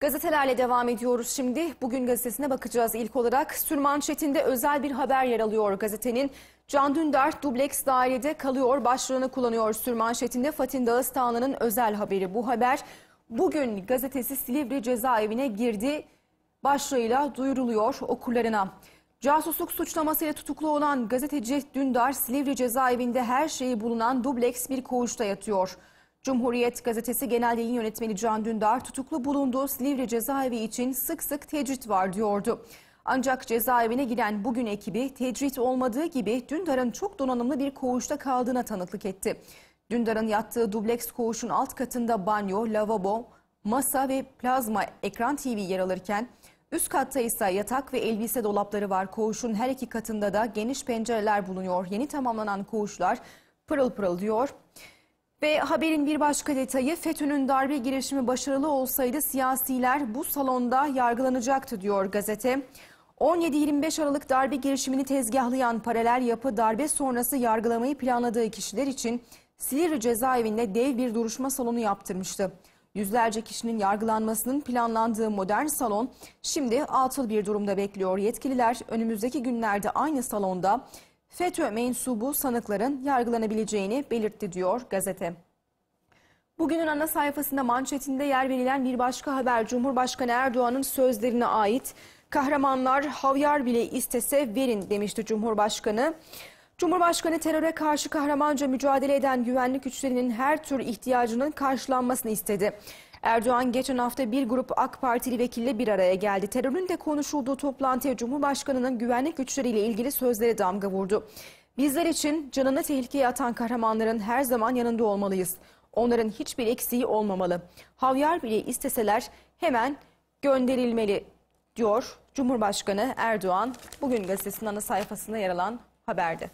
Gazetelerle devam ediyoruz şimdi. Bugün gazetesine bakacağız ilk olarak. Sürman Çetin'de özel bir haber yer alıyor gazetenin. Can Dündar dubleks dairede kalıyor başlığını kullanıyor Sürman Çetin'de. Fatin Dağıstanlı'nın özel haberi bu haber. Bugün gazetesi Silivri cezaevine girdi başlığıyla duyuruluyor okurlarına. Casusluk suçlamasıyla tutuklu olan gazeteci Dündar Silivri cezaevinde her şeyi bulunan dubleks bir koğuşta yatıyor. Cumhuriyet Gazetesi Genel Yayın Yönetmeni Can Dündar tutuklu bulunduğu Silivri cezaevi için sık sık tecrit var diyordu. Ancak cezaevine giren bugün ekibi tecrit olmadığı gibi Dündar'ın çok donanımlı bir koğuşta kaldığına tanıklık etti. Dündar'ın yattığı dubleks koğuşun alt katında banyo, lavabo, masa ve plazma ekran TV yer alırken üst katta ise yatak ve elbise dolapları var. Koğuşun her iki katında da geniş pencereler bulunuyor. Yeni tamamlanan koğuşlar pırıl pırıl diyor. Ve haberin bir başka detayı FETÖ'nün darbe girişimi başarılı olsaydı siyasiler bu salonda yargılanacaktı diyor gazete. 17-25 Aralık darbe girişimini tezgahlayan paralel yapı darbe sonrası yargılamayı planladığı kişiler için Silivri cezaevinde dev bir duruşma salonu yaptırmıştı. Yüzlerce kişinin yargılanmasının planlandığı modern salon şimdi atıl bir durumda bekliyor. Yetkililer önümüzdeki günlerde aynı salonda FETÖ mensubu sanıkların yargılanabileceğini belirtti diyor gazete. Bugünün ana sayfasında manşetinde yer verilen bir başka haber Cumhurbaşkanı Erdoğan'ın sözlerine ait. Kahramanlar havyar bile istese verin demişti Cumhurbaşkanı. Cumhurbaşkanı teröre karşı kahramanca mücadele eden güvenlik güçlerinin her tür ihtiyacının karşılanmasını istedi. Erdoğan geçen hafta bir grup AK Partili vekille bir araya geldi. Terörün de konuşulduğu toplantıya Cumhurbaşkanı'nın güvenlik güçleriyle ilgili sözlere damga vurdu. Bizler için canını tehlikeye atan kahramanların her zaman yanında olmalıyız. Onların hiçbir eksiği olmamalı. Havyar bile isteseler hemen gönderilmeli diyor Cumhurbaşkanı Erdoğan bugün gazetesinin ana sayfasında yer alan haberde.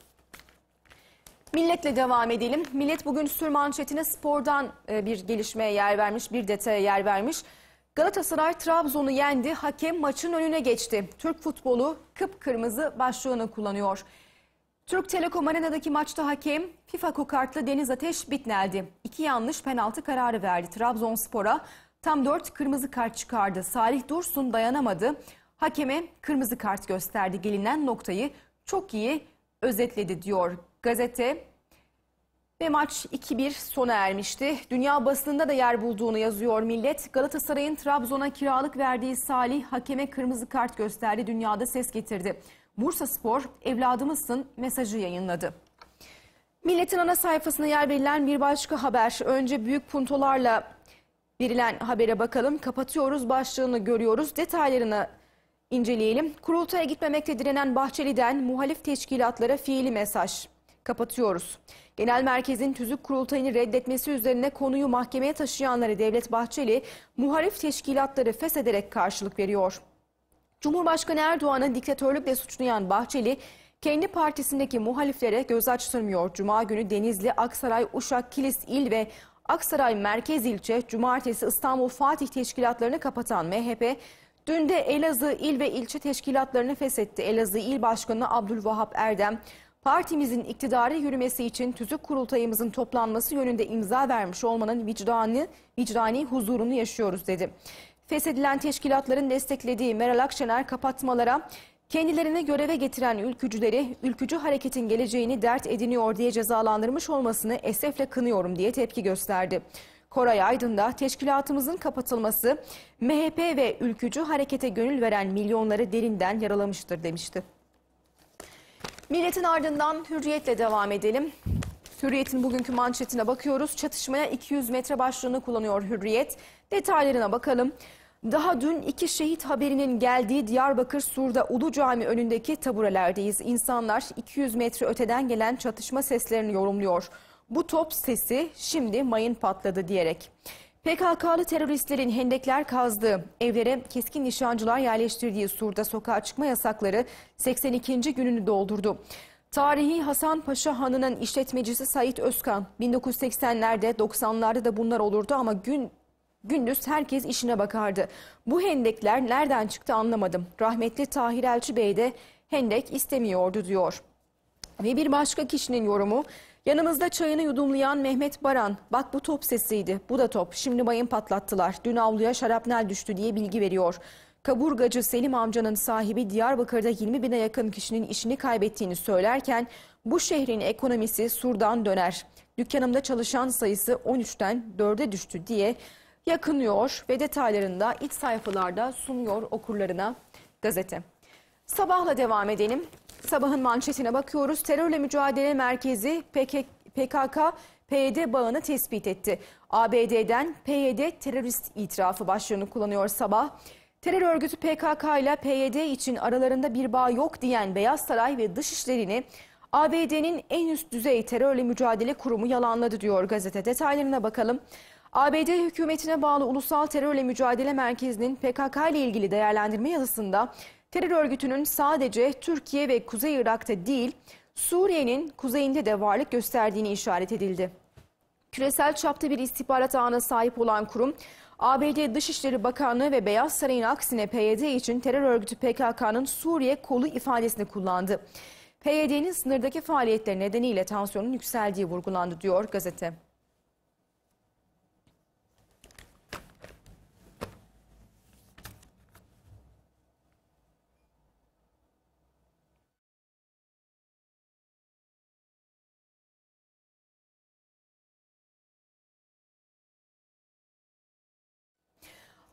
Milletle devam edelim. Millet bugün sür manşetine spordan e, bir gelişmeye yer vermiş, bir detaya yer vermiş. Galatasaray Trabzon'u yendi, hakem maçın önüne geçti. Türk futbolu kıpkırmızı başlığını kullanıyor. Türk Telekom Arena'daki maçta hakem FIFA kokartlı Deniz Ateş bitneldi. İki yanlış penaltı kararı verdi Trabzonspor'a. Tam dört kırmızı kart çıkardı. Salih Dursun dayanamadı. Hakeme kırmızı kart gösterdi. Gelinen noktayı çok iyi özetledi diyor Gazete ve maç 2-1 sona ermişti. Dünya basınında da yer bulduğunu yazıyor Millet. Galatasaray'ın Trabzon'a kiralık verdiği Salih hakeme kırmızı kart gösterdi. Dünyada ses getirdi. Bursa Spor evladımızsın mesajı yayınladı. Milletin ana sayfasına yer verilen bir başka haber. Önce büyük puntolarla verilen habere bakalım. Kapatıyoruz başlığını görüyoruz. Detaylarını inceleyelim. Kurultaya gitmemekte direnen Bahçeli'den muhalif teşkilatlara fiili mesaj kapatıyoruz. Genel merkezin tüzük kurultayını reddetmesi üzerine konuyu mahkemeye taşıyanlara Devlet Bahçeli muharif teşkilatları feshederek karşılık veriyor. Cumhurbaşkanı Erdoğan'ı diktatörlükle suçlayan Bahçeli kendi partisindeki muhaliflere göz açtırmıyor. Cuma günü Denizli, Aksaray, Uşak, Kilis il ve Aksaray Merkez ilçe, Cumartesi İstanbul Fatih teşkilatlarını kapatan MHP, dün de Elazığ il ve ilçe teşkilatlarını feshetti. Elazığ il başkanı Abdülvahap Erdem, Partimizin iktidara yürümesi için tüzük kurultayımızın toplanması yönünde imza vermiş olmanın vicdanı, vicdani huzurunu yaşıyoruz dedi. Feshedilen teşkilatların desteklediği Meral Akşener kapatmalara kendilerini göreve getiren ülkücüleri ülkücü hareketin geleceğini dert ediniyor diye cezalandırmış olmasını esefle kınıyorum diye tepki gösterdi. Koray Aydın'da teşkilatımızın kapatılması MHP ve ülkücü harekete gönül veren milyonları derinden yaralamıştır demişti. Milletin ardından hürriyetle devam edelim. Hürriyet'in bugünkü manşetine bakıyoruz. Çatışmaya 200 metre başlığını kullanıyor Hürriyet. Detaylarına bakalım. Daha dün iki şehit haberinin geldiği Diyarbakır Sur'da Ulu Cami önündeki taburelerdeyiz. İnsanlar 200 metre öteden gelen çatışma seslerini yorumluyor. Bu top sesi şimdi mayın patladı diyerek. PKK'lı teröristlerin hendekler kazdığı, evlere keskin nişancılar yerleştirdiği Sur'da sokağa çıkma yasakları 82. gününü doldurdu. Tarihi Hasan Paşa Hanı'nın işletmecisi Sait Özkan 1980'lerde 90'larda da bunlar olurdu ama gün gündüz herkes işine bakardı. Bu hendekler nereden çıktı anlamadım. Rahmetli Tahir Elçi Bey de hendek istemiyordu diyor. Ve bir başka kişinin yorumu Yanımızda çayını yudumlayan Mehmet Baran, bak bu top sesiydi, bu da top, şimdi mayın patlattılar, dün avluya şarapnel düştü diye bilgi veriyor. Kaburgacı Selim amcanın sahibi Diyarbakır'da 20 bine yakın kişinin işini kaybettiğini söylerken bu şehrin ekonomisi surdan döner. Dükkanımda çalışan sayısı 13'ten 4'e düştü diye yakınıyor ve detaylarını da iç sayfalarda sunuyor okurlarına gazete. Sabahla devam edelim. Sabahın manşetine bakıyoruz. Terörle Mücadele Merkezi PKK PYD bağını tespit etti. ABD'den PYD terörist itirafı başlığını kullanıyor sabah. Terör örgütü PKK ile PYD için aralarında bir bağ yok diyen Beyaz Saray ve Dışişlerini ABD'nin en üst düzey terörle mücadele kurumu yalanladı diyor gazete. Detaylarına bakalım. ABD hükümetine bağlı Ulusal Terörle Mücadele Merkezi'nin PKK ile ilgili değerlendirme yazısında Terör örgütünün sadece Türkiye ve Kuzey Irak'ta değil, Suriye'nin kuzeyinde de varlık gösterdiğini işaret edildi. Küresel çapta bir istihbarat ağına sahip olan kurum, ABD Dışişleri Bakanlığı ve Beyaz Saray'ın aksine PYD için terör örgütü PKK'nın Suriye kolu ifadesini kullandı. PYD'nin sınırdaki faaliyetleri nedeniyle tansiyonun yükseldiği vurgulandı diyor gazete.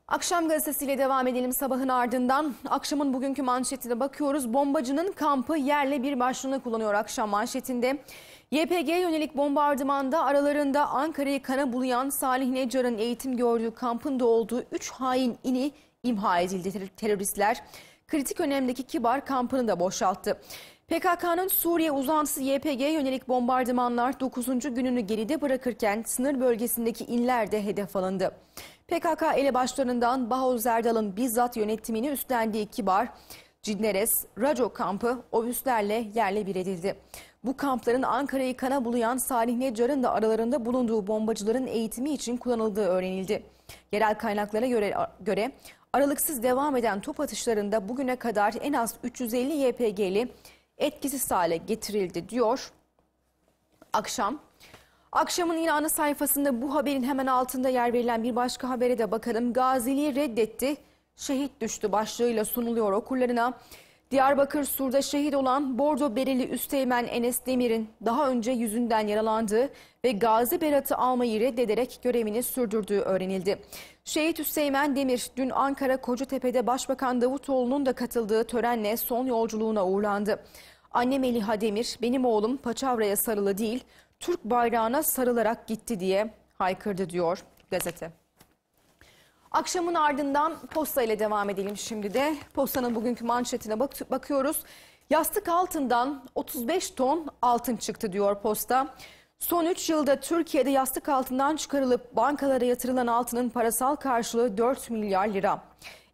Akşam gazetesiyle devam edelim sabahın ardından. Akşamın bugünkü manşetine bakıyoruz. Bombacının kampı yerle bir başlığını kullanıyor akşam manşetinde. YPG yönelik bombardımanda aralarında Ankara'yı kana bulayan Salih Necar'ın eğitim gördüğü kampın da olduğu 3 hain ini imha edildi teröristler. Kritik önemdeki kibar kampını da boşalttı. PKK'nın Suriye uzantısı YPG yönelik bombardımanlar 9. gününü geride bırakırken sınır bölgesindeki inler de hedef alındı. PKK elebaşlarından Bahol Zerdal'ın bizzat yönetimini üstlendiği kibar Cidneres, Raco kampı obüslerle yerle bir edildi. Bu kampların Ankara'yı kana bulayan Salih Necar'ın da aralarında bulunduğu bombacıların eğitimi için kullanıldığı öğrenildi. Yerel kaynaklara göre, göre aralıksız devam eden top atışlarında bugüne kadar en az 350 YPG'li etkisiz hale getirildi diyor. Akşam Akşamın yine sayfasında bu haberin hemen altında yer verilen bir başka habere de bakalım. Gaziliği reddetti, şehit düştü başlığıyla sunuluyor okullarına. Diyarbakır Sur'da şehit olan Bordo Bereli Üsteğmen Enes Demir'in daha önce yüzünden yaralandığı ve Gazi Berat'ı almayı reddederek görevini sürdürdüğü öğrenildi. Şehit Üsteğmen Demir dün Ankara Kocatepe'de Başbakan Davutoğlu'nun da katıldığı törenle son yolculuğuna uğurlandı. Annem Meliha Demir, benim oğlum paçavraya sarılı değil, Türk bayrağına sarılarak gitti diye haykırdı diyor gazete. Akşamın ardından posta ile devam edelim şimdi de. Postanın bugünkü manşetine bak bakıyoruz. Yastık altından 35 ton altın çıktı diyor posta. Son 3 yılda Türkiye'de yastık altından çıkarılıp bankalara yatırılan altının parasal karşılığı 4 milyar lira.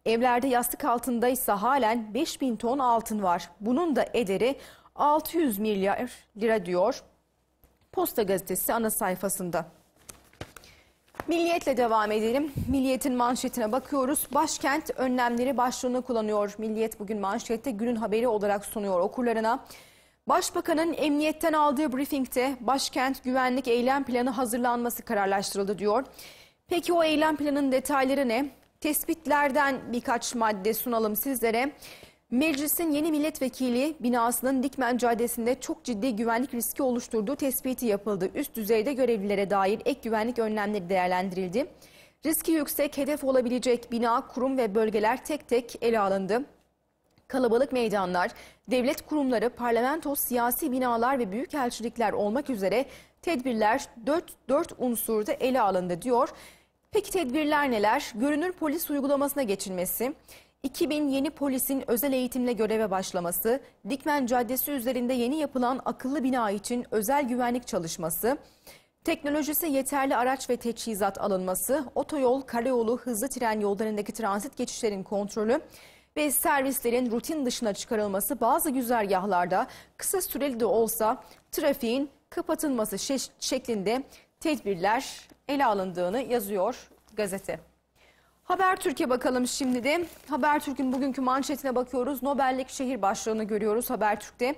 Evlerde yastık altında ise halen 5 bin ton altın var. Bunun da ederi 600 milyar lira diyor Posta Gazetesi ana sayfasında. Milliyetle devam edelim. Milliyet'in manşetine bakıyoruz. Başkent önlemleri başlığını kullanıyor. Milliyet bugün manşette günün haberi olarak sunuyor okurlarına. Başbakanın emniyetten aldığı briefingte başkent güvenlik eylem planı hazırlanması kararlaştırıldı diyor. Peki o eylem planının detayları ne? Tespitlerden birkaç madde sunalım sizlere. Meclisin yeni milletvekili binasının Dikmen Caddesi'nde çok ciddi güvenlik riski oluşturduğu tespiti yapıldı. Üst düzeyde görevlilere dair ek güvenlik önlemleri değerlendirildi. Riski yüksek hedef olabilecek bina, kurum ve bölgeler tek tek ele alındı. Kalabalık meydanlar, devlet kurumları, parlamento, siyasi binalar ve büyükelçilikler olmak üzere tedbirler 4, 4 unsurda ele alındı diyor. Peki tedbirler neler? Görünür polis uygulamasına geçilmesi, 2000 yeni polisin özel eğitimle göreve başlaması, Dikmen Caddesi üzerinde yeni yapılan akıllı bina için özel güvenlik çalışması, teknolojisi yeterli araç ve teçhizat alınması, otoyol, karayolu, hızlı tren yollarındaki transit geçişlerin kontrolü ve servislerin rutin dışına çıkarılması bazı güzergahlarda kısa süreli de olsa trafiğin kapatılması şeklinde tedbirler ele alındığını yazıyor gazete. Haber Türkiye bakalım şimdi de. Haber Türk'ün bugünkü manşetine bakıyoruz. Nobellik şehir başlığını görüyoruz Haber Türk'te.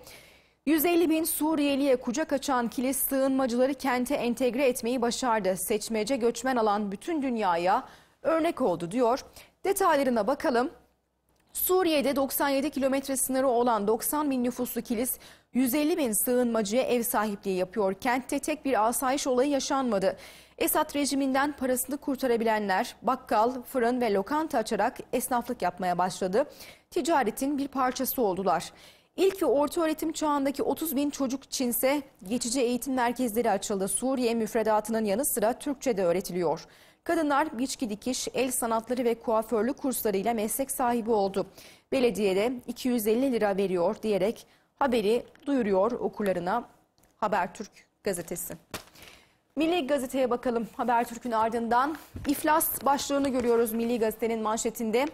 150 bin Suriyeli'ye kucak açan kilis sığınmacıları kente entegre etmeyi başardı. Seçmece göçmen alan bütün dünyaya örnek oldu diyor. Detaylarına bakalım. Suriye'de 97 kilometre sınırı olan 90 bin nüfuslu Kilis 150 bin sığınmacıya ev sahipliği yapıyor. Kentte tek bir asayiş olayı yaşanmadı. Esad rejiminden parasını kurtarabilenler bakkal, fırın ve lokanta açarak esnaflık yapmaya başladı. Ticaretin bir parçası oldular. İlk ve orta öğretim çağındaki 30 bin çocuk içinse geçici eğitim merkezleri açıldı. Suriye müfredatının yanı sıra Türkçe de öğretiliyor. Kadınlar biçki dikiş, el sanatları ve kuaförlük kurslarıyla meslek sahibi oldu. Belediyede 250 lira veriyor diyerek haberi duyuruyor okullarına. Habertürk gazetesi. Milli Gazete'ye bakalım. Habertürk'ün ardından iflas başlığını görüyoruz Milli Gazete'nin manşetinde.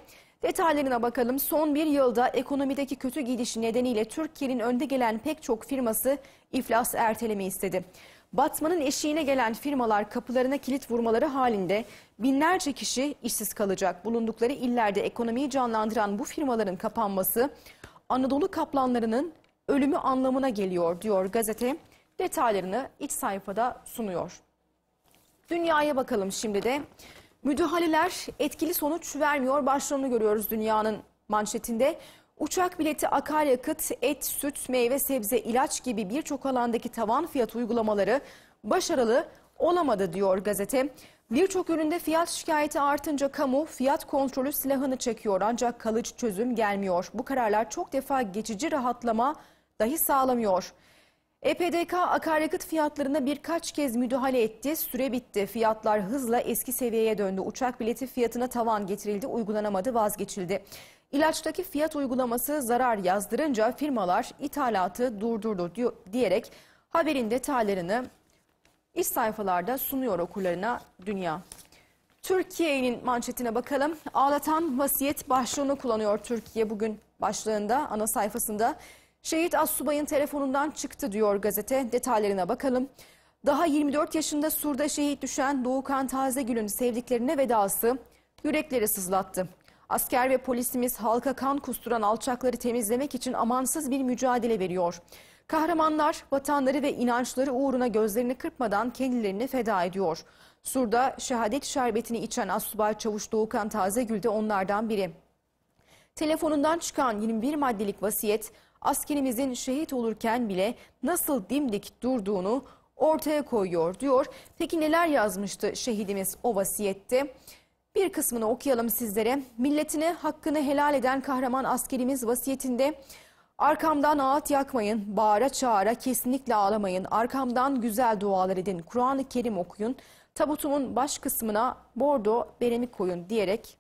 Detaylarına bakalım. Son bir yılda ekonomideki kötü gidişi nedeniyle Türkiye'nin önde gelen pek çok firması iflas erteleme istedi. Batmanın eşiğine gelen firmalar kapılarına kilit vurmaları halinde binlerce kişi işsiz kalacak. Bulundukları illerde ekonomiyi canlandıran bu firmaların kapanması Anadolu kaplanlarının ölümü anlamına geliyor diyor gazete. Detaylarını iç sayfada sunuyor. Dünyaya bakalım şimdi de. Müdahaleler etkili sonuç vermiyor başlığını görüyoruz dünyanın manşetinde. Uçak bileti, akaryakıt, et, süt, meyve, sebze, ilaç gibi birçok alandaki tavan fiyat uygulamaları başarılı olamadı diyor gazete. Birçok üründe fiyat şikayeti artınca kamu fiyat kontrolü silahını çekiyor ancak kalıcı çözüm gelmiyor. Bu kararlar çok defa geçici rahatlama dahi sağlamıyor. EPDK akaryakıt fiyatlarına birkaç kez müdahale etti. Süre bitti. Fiyatlar hızla eski seviyeye döndü. Uçak bileti fiyatına tavan getirildi, uygulanamadı, vazgeçildi. İlaçtaki fiyat uygulaması zarar yazdırınca firmalar ithalatı durdurdu diyerek haberin detaylarını iş sayfalarda sunuyor okurlarına dünya. Türkiye'nin manşetine bakalım. Ağlatan vasiyet başlığını kullanıyor Türkiye bugün başlığında ana sayfasında. Şehit Assubay'ın telefonundan çıktı diyor gazete. Detaylarına bakalım. Daha 24 yaşında Sur'da şehit düşen Doğukan Tazegül'ün sevdiklerine vedası yürekleri sızlattı. Asker ve polisimiz halka kan kusturan alçakları temizlemek için amansız bir mücadele veriyor. Kahramanlar vatanları ve inançları uğruna gözlerini kırpmadan kendilerini feda ediyor. Sur'da şehadet şerbetini içen Assubay Çavuş Doğukan Tazegül de onlardan biri. Telefonundan çıkan 21 maddelik vasiyet askerimizin şehit olurken bile nasıl dimdik durduğunu ortaya koyuyor diyor. Peki neler yazmıştı şehidimiz o vasiyette? Bir kısmını okuyalım sizlere. Milletine hakkını helal eden kahraman askerimiz vasiyetinde arkamdan ağıt yakmayın, bağıra çağıra kesinlikle ağlamayın, arkamdan güzel dualar edin, Kur'an-ı Kerim okuyun, tabutumun baş kısmına bordo beremi koyun diyerek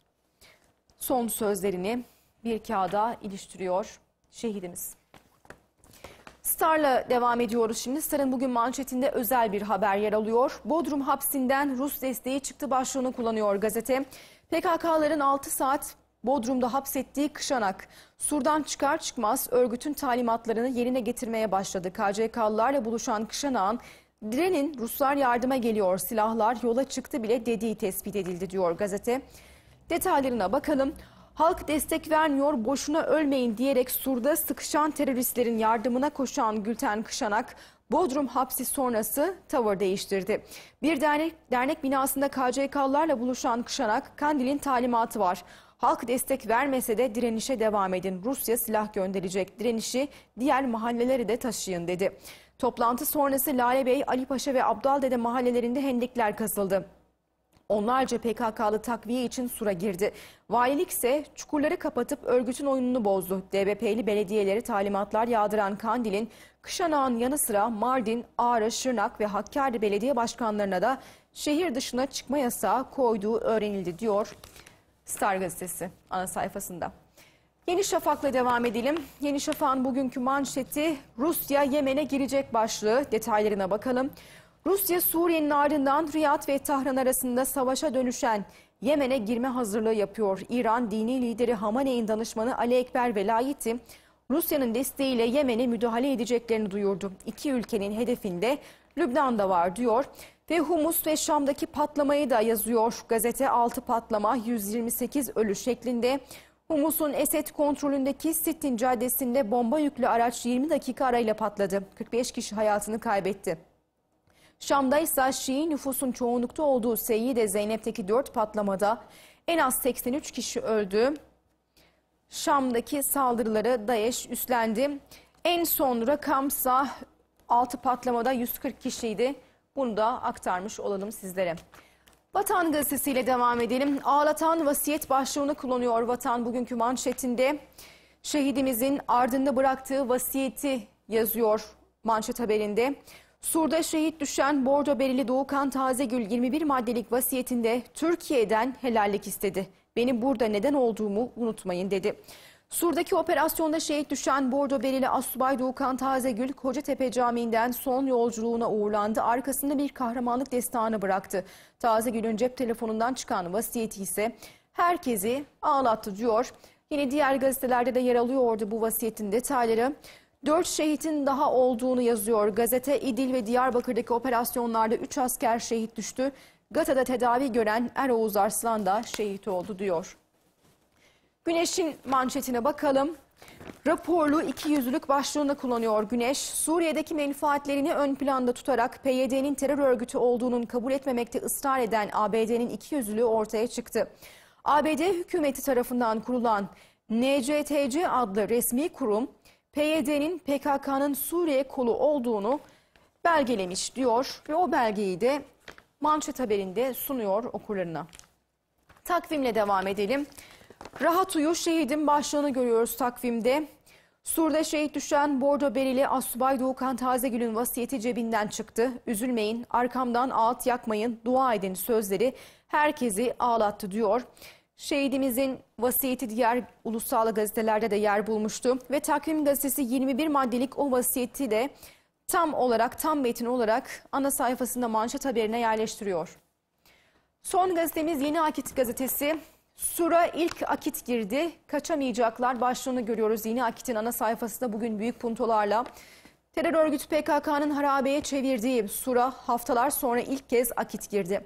son sözlerini bir kağıda iliştiriyor şehidimiz. Star'la devam ediyoruz şimdi. Star'ın bugün manşetinde özel bir haber yer alıyor. Bodrum hapsinden Rus desteği çıktı başlığını kullanıyor gazete. PKK'ların 6 saat Bodrum'da hapsettiği Kışanak. Sur'dan çıkar çıkmaz örgütün talimatlarını yerine getirmeye başladı. KCK'lılarla buluşan Kışanak'ın direnin Ruslar yardıma geliyor silahlar yola çıktı bile dediği tespit edildi diyor gazete. Detaylarına bakalım. Halk destek vermiyor, boşuna ölmeyin diyerek surda sıkışan teröristlerin yardımına koşan Gülten Kışanak, Bodrum hapsi sonrası tavır değiştirdi. Bir dernek, dernek binasında KCK'larla buluşan Kışanak, Kandil'in talimatı var. Halk destek vermese de direnişe devam edin. Rusya silah gönderecek. Direnişi diğer mahalleleri de taşıyın dedi. Toplantı sonrası Lale Bey, Ali Paşa ve Abdal Dede mahallelerinde hendikler kazıldı. Onlarca PKK'lı takviye için sura girdi. Valilik ise çukurları kapatıp örgütün oyununu bozdu. DBP'li belediyeleri talimatlar yağdıran Kandil'in Kışanağ'ın yanı sıra Mardin, Ağrı, Şırnak ve Hakkari belediye başkanlarına da şehir dışına çıkma yasağı koyduğu öğrenildi diyor Star gazetesi ana sayfasında. Yeni Şafak'la devam edelim. Yeni Şafak'ın bugünkü manşeti Rusya Yemen'e girecek başlığı detaylarına bakalım. Rusya Suriye'nin ardından Riyad ve Tahran arasında savaşa dönüşen Yemen'e girme hazırlığı yapıyor. İran dini lideri Hamaney'in danışmanı Ali Ekber Velayeti Rusya'nın desteğiyle Yemen'e müdahale edeceklerini duyurdu. İki ülkenin hedefinde Lübnan da var diyor ve Humus ve Şam'daki patlamayı da yazıyor. Gazete 6 patlama 128 ölü şeklinde Humus'un Esed kontrolündeki Sittin Caddesi'nde bomba yüklü araç 20 dakika arayla patladı. 45 kişi hayatını kaybetti. Şam'da ise Şii nüfusun çoğunlukta olduğu Seyyide Zeynep'teki 4 patlamada en az 83 kişi öldü. Şam'daki saldırıları DAEŞ üstlendi. En son rakamsa 6 patlamada 140 kişiydi. Bunu da aktarmış olalım sizlere. Vatan gazetesiyle devam edelim. Ağlatan vasiyet başlığını kullanıyor Vatan bugünkü manşetinde. Şehidimizin ardında bıraktığı vasiyeti yazıyor manşet haberinde. Sur'da şehit düşen Bordo Berili Doğukan Tazegül 21 maddelik vasiyetinde Türkiye'den helallik istedi. Benim burada neden olduğumu unutmayın dedi. Sur'daki operasyonda şehit düşen Bordo Berili Asubay Doğukan Tazegül Kocatepe Camii'nden son yolculuğuna uğurlandı. Arkasında bir kahramanlık destanı bıraktı. Tazegül'ün cep telefonundan çıkan vasiyeti ise herkesi ağlattı diyor. Yine diğer gazetelerde de yer alıyordu bu vasiyetin detayları. Dört şehitin daha olduğunu yazıyor. Gazete İdil ve Diyarbakır'daki operasyonlarda üç asker şehit düştü. Gata'da tedavi gören Eroğuz Arslan da şehit oldu diyor. Güneş'in manşetine bakalım. Raporlu iki yüzlülük başlığını kullanıyor Güneş. Suriye'deki menfaatlerini ön planda tutarak PYD'nin terör örgütü olduğunun kabul etmemekte ısrar eden ABD'nin iki yüzlülüğü ortaya çıktı. ABD hükümeti tarafından kurulan NCTC adlı resmi kurum PYD'nin PKK'nın Suriye kolu olduğunu belgelemiş diyor ve o belgeyi de manşet haberinde sunuyor okurlarına. Takvimle devam edelim. Rahat uyu şehidin başlığını görüyoruz takvimde. Sur'da şehit düşen Bordo Berili Asubay Doğukan Tazegül'ün vasiyeti cebinden çıktı. Üzülmeyin, arkamdan ağıt yakmayın, dua edin sözleri herkesi ağlattı diyor. Şehidimizin vasiyeti diğer ulusal gazetelerde de yer bulmuştu ve Takvim Gazetesi 21 maddelik o vasiyeti de tam olarak, tam metin olarak ana sayfasında manşet haberine yerleştiriyor. Son gazetemiz Yeni Akit Gazetesi. Sura ilk akit girdi, kaçamayacaklar başlığını görüyoruz. Yeni Akit'in ana sayfasında bugün büyük puntolarla. Terör örgütü PKK'nın harabeye çevirdiği Sura haftalar sonra ilk kez akit girdi.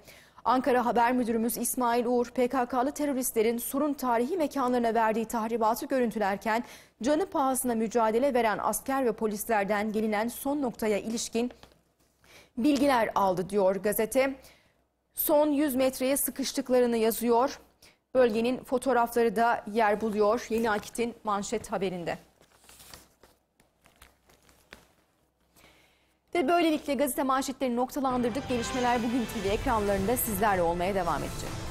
Ankara Haber Müdürümüz İsmail Uğur, PKK'lı teröristlerin Sur'un tarihi mekanlarına verdiği tahribatı görüntülerken canı pahasına mücadele veren asker ve polislerden gelinen son noktaya ilişkin bilgiler aldı diyor gazete. Son 100 metreye sıkıştıklarını yazıyor. Bölgenin fotoğrafları da yer buluyor Yeni Akit'in manşet haberinde. Ve böylelikle gazete manşetlerini noktalandırdık. Gelişmeler bugün TV ekranlarında sizlerle olmaya devam edecek.